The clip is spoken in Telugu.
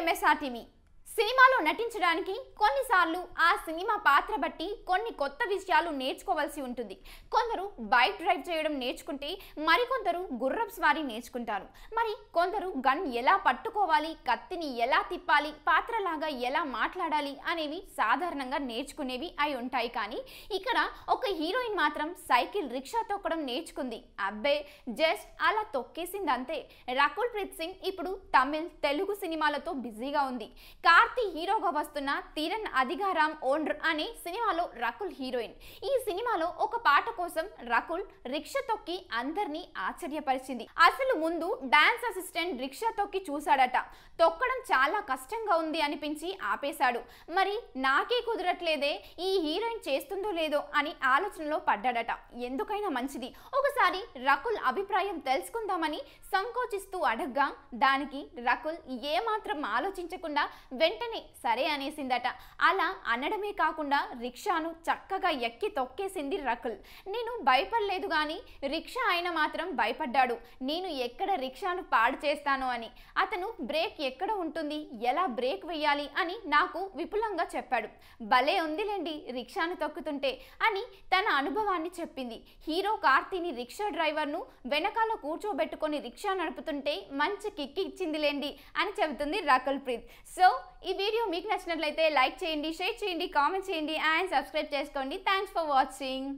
MSRTV. సినిమాలో నటించడానికి కొన్నిసార్లు ఆ సినిమా పాత్ర బట్టి కొన్ని కొత్త విషయాలు నేర్చుకోవాల్సి ఉంటుంది కొందరు బైక్ డ్రైవ్ చేయడం నేర్చుకుంటే మరికొందరు గుర్రం స్వారీ నేర్చుకుంటారు మరి కొందరు గన్ ఎలా పట్టుకోవాలి కత్తిని ఎలా తిప్పాలి పాత్రలాగా ఎలా మాట్లాడాలి అనేవి సాధారణంగా నేర్చుకునేవి అయి ఉంటాయి కానీ ఇక్కడ ఒక హీరోయిన్ మాత్రం సైకిల్ రిక్షా తొక్కడం నేర్చుకుంది అబ్బే జస్ట్ అలా తొక్కేసింది అంతే రకుల్ ప్రీత్ సింగ్ ఇప్పుడు తమిళ్ తెలుగు సినిమాలతో బిజీగా ఉంది కా కార్తీ హీరోగా వస్తున్న తీరన్ అధిగారాం ఓండ్ర్ అనే సినిమాలో రకుల్ హీరోయిన్ ఈ సినిమాలో ఒక పాట కోసం రకుల్ రిక్షా తొక్కి అందరినీ ఆశ్చర్యపరిచింది అసలు ముందు డాన్స్ అసిస్టెంట్ రిక్షా తొక్కి చూశాడట తొక్కడం చాలా కష్టంగా ఉంది అనిపించి ఆపేశాడు మరి నాకే కుదరట్లేదే ఈ హీరోయిన్ చేస్తుందో లేదో అని ఆలోచనలో పడ్డాడట ఎందుకైనా మంచిది ఒక ఒక్కసారి రకుల్ అభిప్రాయం తెలుసుకుందామని సంకోచిస్తూ అడగ్గా దానికి రకుల్ ఏమాత్రం ఆలోచించకుండా వెంటనే సరే అనేసిందట అలా అనడమే కాకుండా రిక్షాను చక్కగా ఎక్కి తొక్కేసింది రకుల్ నేను భయపడలేదు కానీ రిక్షా ఆయన మాత్రం భయపడ్డాడు నేను ఎక్కడ రిక్షాను పాడు చేస్తాను అని అతను బ్రేక్ ఎక్కడ ఉంటుంది ఎలా బ్రేక్ వేయాలి అని నాకు విపులంగా చెప్పాడు భలే ఉందిలేండి రిక్షాను తొక్కుతుంటే అని తన అనుభవాన్ని చెప్పింది హీరో కార్తీని రిక్షా రిక్షా డ్రైవర్ను వెనకాల కూర్చోబెట్టుకొని రిక్షా నడుపుతుంటే మంచి కిక్ ఇచ్చిందిలేండి అని చెబుతుంది రాకుల్ ప్రీత్ సో ఈ వీడియో మీకు నచ్చినట్లయితే లైక్ చేయండి షేర్ చేయండి కామెంట్ చేయండి అండ్ సబ్స్క్రైబ్ చేసుకోండి థ్యాంక్స్ ఫర్ వాచింగ్